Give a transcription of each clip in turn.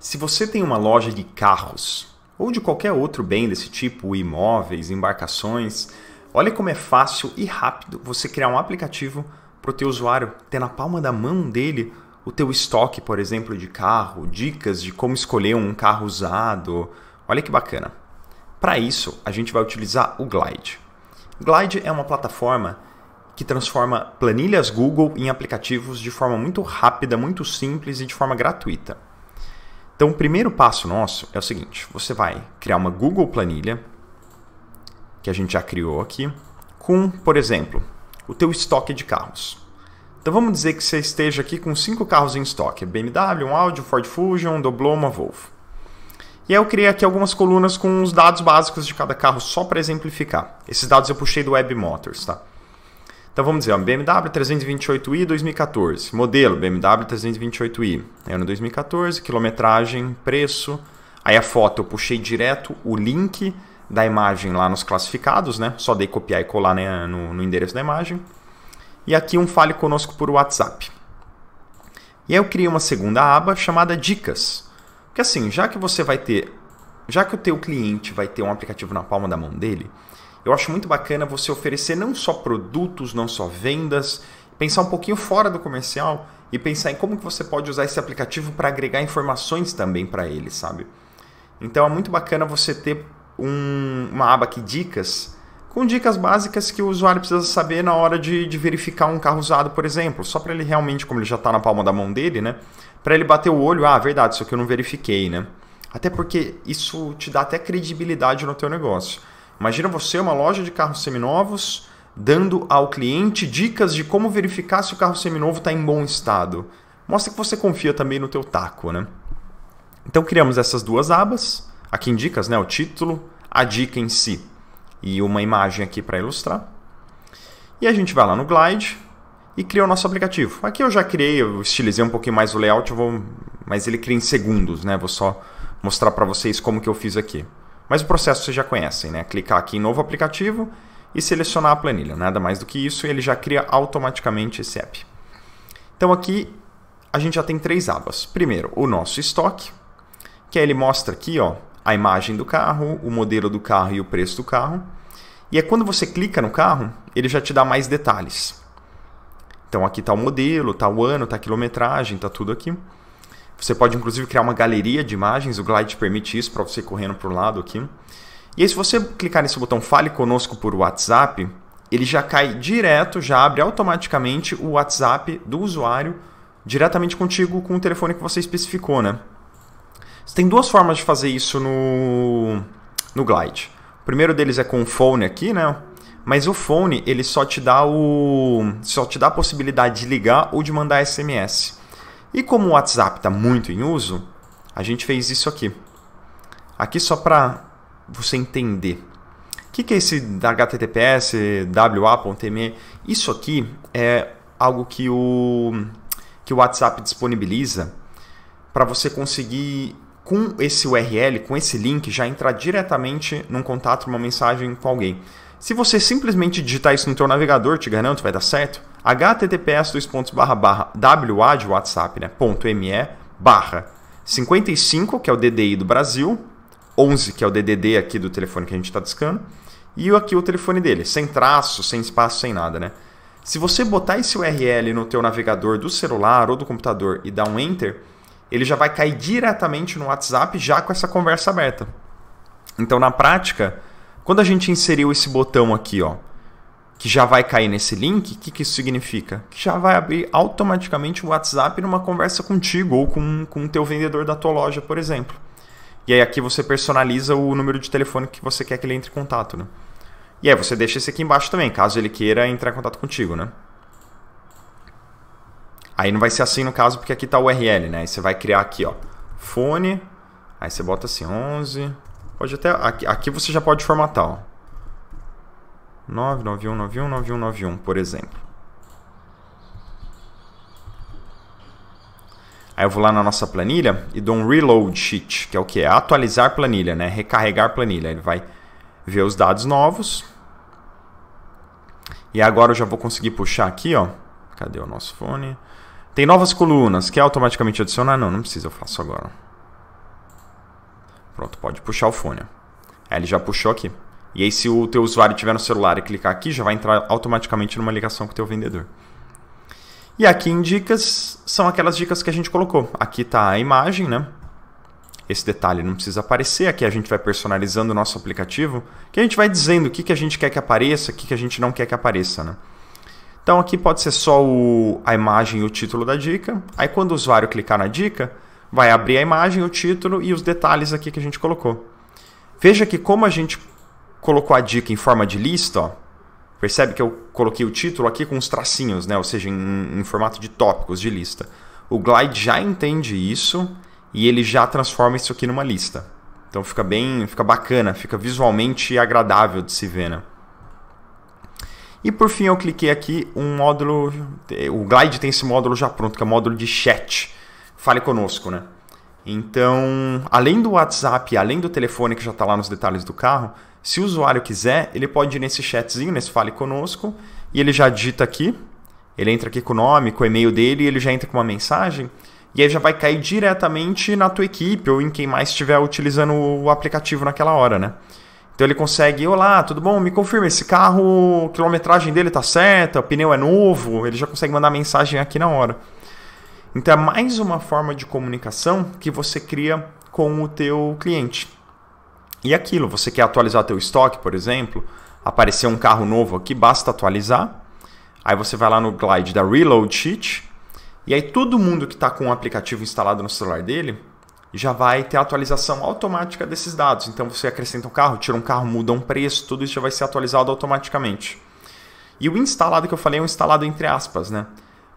Se você tem uma loja de carros ou de qualquer outro bem desse tipo, imóveis, embarcações, olha como é fácil e rápido você criar um aplicativo para o teu usuário ter na palma da mão dele o teu estoque, por exemplo, de carro, dicas de como escolher um carro usado. Olha que bacana. Para isso, a gente vai utilizar o Glide. Glide é uma plataforma que transforma planilhas Google em aplicativos de forma muito rápida, muito simples e de forma gratuita. Então, o primeiro passo nosso é o seguinte: você vai criar uma Google Planilha, que a gente já criou aqui, com, por exemplo, o teu estoque de carros. Então, vamos dizer que você esteja aqui com cinco carros em estoque: BMW, um Audi, um Ford Fusion, um Doblo, uma Volvo. E aí eu criei aqui algumas colunas com os dados básicos de cada carro só para exemplificar. Esses dados eu puxei do Web Motors, tá? Então vamos dizer, ó, BMW 328i 2014, modelo BMW 328i, é ano 2014, quilometragem, preço. Aí a foto eu puxei direto o link da imagem lá nos classificados, né? Só dei copiar e colar né, no, no endereço da imagem. E aqui um fale conosco por WhatsApp. E aí eu criei uma segunda aba chamada Dicas. Porque assim, já que você vai ter. Já que o teu cliente vai ter um aplicativo na palma da mão dele, eu acho muito bacana você oferecer não só produtos, não só vendas, pensar um pouquinho fora do comercial e pensar em como que você pode usar esse aplicativo para agregar informações também para ele, sabe? Então é muito bacana você ter um, uma aba aqui, dicas, com dicas básicas que o usuário precisa saber na hora de, de verificar um carro usado, por exemplo, só para ele realmente, como ele já está na palma da mão dele, né? Para ele bater o olho, ah, verdade, isso que eu não verifiquei, né? Até porque isso te dá até credibilidade no teu negócio. Imagina você uma loja de carros seminovos dando ao cliente dicas de como verificar se o carro seminovo está em bom estado. Mostra que você confia também no teu taco, né? Então criamos essas duas abas, aqui em dicas, né, o título, a dica em si e uma imagem aqui para ilustrar. E a gente vai lá no Glide e cria o nosso aplicativo. Aqui eu já criei, eu estilizei um pouquinho mais o layout, vou, mas ele cria em segundos, né? Vou só mostrar para vocês como que eu fiz aqui. Mas o processo vocês já conhecem, né? Clicar aqui em novo aplicativo e selecionar a planilha. Nada mais do que isso, ele já cria automaticamente esse app. Então aqui a gente já tem três abas. Primeiro, o nosso estoque, que ele mostra aqui ó, a imagem do carro, o modelo do carro e o preço do carro. E é quando você clica no carro, ele já te dá mais detalhes. Então aqui está o modelo, está o ano, está a quilometragem, está tudo aqui. Você pode inclusive criar uma galeria de imagens, o Glide permite isso para você correndo para um lado aqui. E aí, se você clicar nesse botão Fale conosco por WhatsApp, ele já cai direto, já abre automaticamente o WhatsApp do usuário diretamente contigo com o telefone que você especificou, né? Você tem duas formas de fazer isso no, no Glide. O primeiro deles é com o phone aqui, né? Mas o phone, ele só te dá o só te dá a possibilidade de ligar ou de mandar SMS. E como o WhatsApp está muito em uso, a gente fez isso aqui. Aqui só para você entender. O que, que é esse HTTPS, WA.me? Isso aqui é algo que o, que o WhatsApp disponibiliza para você conseguir, com esse URL, com esse link, já entrar diretamente num contato, uma mensagem com alguém. Se você simplesmente digitar isso no teu navegador, te garanto, vai dar certo https dois pontos barra barra WA de WhatsApp, né? Ponto ME barra 55, que é o DDI do Brasil, 11, que é o DDD aqui do telefone que a gente está discando, e aqui o telefone dele, sem traço, sem espaço, sem nada, né? Se você botar esse URL no teu navegador do celular ou do computador e dar um enter, ele já vai cair diretamente no WhatsApp já com essa conversa aberta. Então, na prática, quando a gente inseriu esse botão aqui, ó, que já vai cair nesse link, o que, que isso significa? Que já vai abrir automaticamente o WhatsApp numa conversa contigo ou com, com o teu vendedor da tua loja, por exemplo. E aí aqui você personaliza o número de telefone que você quer que ele entre em contato, né? E aí você deixa esse aqui embaixo também, caso ele queira entrar em contato contigo, né? Aí não vai ser assim no caso, porque aqui está o URL, né? Aí você vai criar aqui, ó, fone, aí você bota assim, 11... Pode até... Aqui, aqui você já pode formatar, ó. 991919191, por exemplo. Aí eu vou lá na nossa planilha e dou um reload sheet, que é o que é atualizar planilha, né? Recarregar planilha. Ele vai ver os dados novos. E agora eu já vou conseguir puxar aqui, ó. Cadê o nosso fone? Tem novas colunas. Quer automaticamente adicionar? Não, não precisa, eu faço agora. Pronto, pode puxar o fone. Aí ele já puxou aqui. E aí, se o teu usuário tiver no celular e clicar aqui, já vai entrar automaticamente numa ligação com o teu vendedor. E aqui em dicas, são aquelas dicas que a gente colocou. Aqui está a imagem, né? Esse detalhe não precisa aparecer. Aqui a gente vai personalizando o nosso aplicativo, que a gente vai dizendo o que, que a gente quer que apareça, o que, que a gente não quer que apareça, né? Então aqui pode ser só o, a imagem e o título da dica. Aí quando o usuário clicar na dica, vai abrir a imagem, o título e os detalhes aqui que a gente colocou. Veja que como a gente colocou a dica em forma de lista, ó, percebe que eu coloquei o título aqui com os tracinhos, né? ou seja, em, em formato de tópicos, de lista. O Glide já entende isso e ele já transforma isso aqui numa lista. Então fica bem, fica bacana, fica visualmente agradável de se ver, né? E por fim eu cliquei aqui um módulo, o Glide tem esse módulo já pronto, que é o módulo de chat. Fale conosco, né? Então, além do WhatsApp, além do telefone que já está lá nos detalhes do carro, se o usuário quiser, ele pode ir nesse chatzinho, nesse Fale Conosco, e ele já digita aqui, ele entra aqui com o nome, com o e-mail dele, e ele já entra com uma mensagem, e aí já vai cair diretamente na tua equipe ou em quem mais estiver utilizando o aplicativo naquela hora, né? Então ele consegue, olá, tudo bom? Me confirma, esse carro, a quilometragem dele tá certa, o pneu é novo, ele já consegue mandar mensagem aqui na hora. Então é mais uma forma de comunicação que você cria com o teu cliente. E aquilo, você quer atualizar teu estoque, por exemplo, aparecer um carro novo aqui, basta atualizar. Aí você vai lá no Glide da Reload Sheet, e aí todo mundo que está com o aplicativo instalado no celular dele já vai ter a atualização automática desses dados. Então você acrescenta um carro, tira um carro, muda um preço, tudo isso já vai ser atualizado automaticamente. E o instalado que eu falei é um instalado entre aspas, né?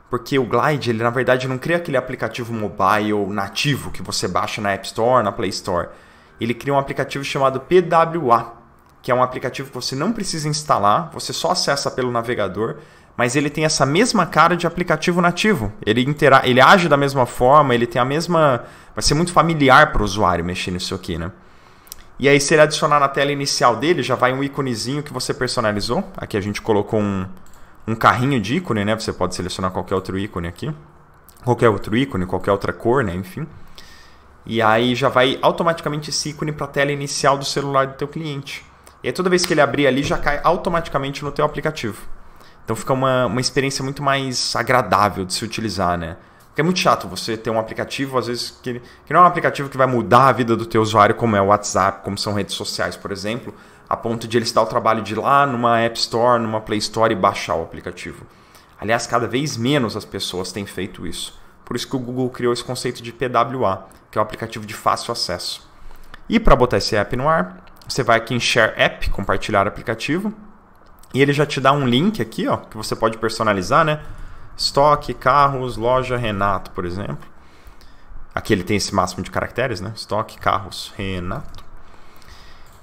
Porque o Glide, ele na verdade não cria aquele aplicativo mobile nativo que você baixa na App Store, na Play Store ele cria um aplicativo chamado PWA, que é um aplicativo que você não precisa instalar, você só acessa pelo navegador, mas ele tem essa mesma cara de aplicativo nativo. Ele, intera ele age da mesma forma, ele tem a mesma. Vai ser muito familiar para o usuário mexer nisso aqui, né? E aí, se ele adicionar na tela inicial dele, já vai um íconezinho que você personalizou. Aqui a gente colocou um, um carrinho de ícone, né? Você pode selecionar qualquer outro ícone aqui. Qualquer outro ícone, qualquer outra cor, né? Enfim. E aí já vai automaticamente esse ícone para a tela inicial do celular do teu cliente. E aí toda vez que ele abrir ali, já cai automaticamente no teu aplicativo. Então fica uma, uma experiência muito mais agradável de se utilizar, né? Porque é muito chato você ter um aplicativo, às vezes, que, que não é um aplicativo que vai mudar a vida do teu usuário, como é o WhatsApp, como são redes sociais, por exemplo, a ponto de ele se dar o trabalho de ir lá numa App Store, numa Play Store e baixar o aplicativo. Aliás, cada vez menos as pessoas têm feito isso. Por isso que o Google criou esse conceito de PWA, que é um aplicativo de fácil acesso. E para botar esse app no ar, você vai aqui em Share App, compartilhar aplicativo, e ele já te dá um link aqui, ó, que você pode personalizar, né? Estoque, carros, loja Renato, por exemplo. Aqui ele tem esse máximo de caracteres, né? Estoque, carros, Renato.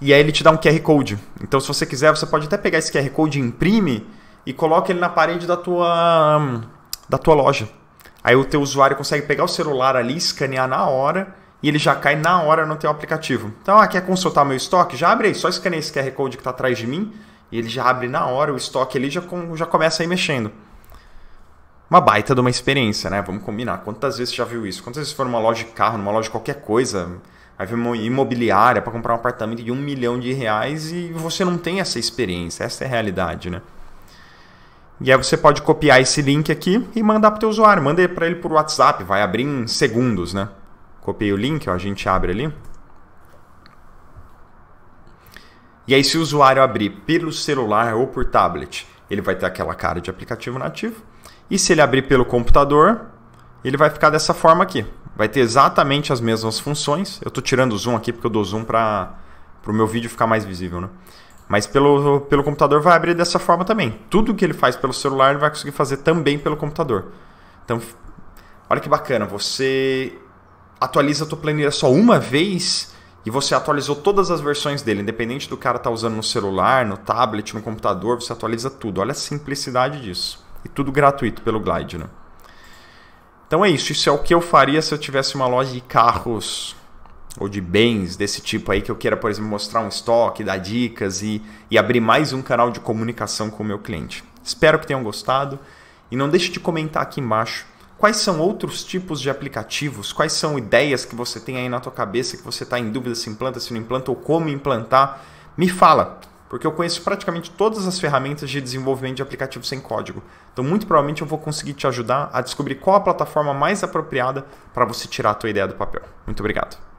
E aí ele te dá um QR Code. Então, se você quiser, você pode até pegar esse QR Code, imprime e coloca ele na parede da tua, hum, da tua loja. Aí o teu usuário consegue pegar o celular ali, escanear na hora e ele já cai na hora no teu aplicativo. Então, ah, quer consultar meu estoque? Já abre aí, só escaneia esse QR Code que está atrás de mim e ele já abre na hora o estoque ali já, com, já começa a ir mexendo. Uma baita de uma experiência, né? Vamos combinar. Quantas vezes você já viu isso? Quantas vezes foi numa loja de carro, numa loja de qualquer coisa? Vai ver uma imobiliária para comprar um apartamento de um milhão de reais e você não tem essa experiência. Essa é a realidade, né? E aí você pode copiar esse link aqui e mandar para o teu usuário, manda para ele por WhatsApp, vai abrir em segundos, né? Copiei o link, ó, a gente abre ali. E aí se o usuário abrir pelo celular ou por tablet, ele vai ter aquela cara de aplicativo nativo. E se ele abrir pelo computador, ele vai ficar dessa forma aqui. Vai ter exatamente as mesmas funções. Eu estou tirando o zoom aqui porque eu dou zoom para o meu vídeo ficar mais visível, né? Mas pelo, pelo computador vai abrir dessa forma também. Tudo que ele faz pelo celular, ele vai conseguir fazer também pelo computador. Então, olha que bacana, você atualiza a tua planilha só uma vez e você atualizou todas as versões dele, independente do cara estar tá usando no celular, no tablet, no computador, você atualiza tudo. Olha a simplicidade disso. E tudo gratuito pelo Glide, né? Então é isso, isso é o que eu faria se eu tivesse uma loja de carros ou de bens desse tipo aí que eu queira, por exemplo, mostrar um estoque, dar dicas e, e abrir mais um canal de comunicação com o meu cliente. Espero que tenham gostado e não deixe de comentar aqui embaixo quais são outros tipos de aplicativos, quais são ideias que você tem aí na tua cabeça que você está em dúvida se implanta, se não implanta ou como implantar. Me fala, porque eu conheço praticamente todas as ferramentas de desenvolvimento de aplicativos sem código. Então, muito provavelmente eu vou conseguir te ajudar a descobrir qual a plataforma mais apropriada para você tirar a tua ideia do papel. Muito obrigado.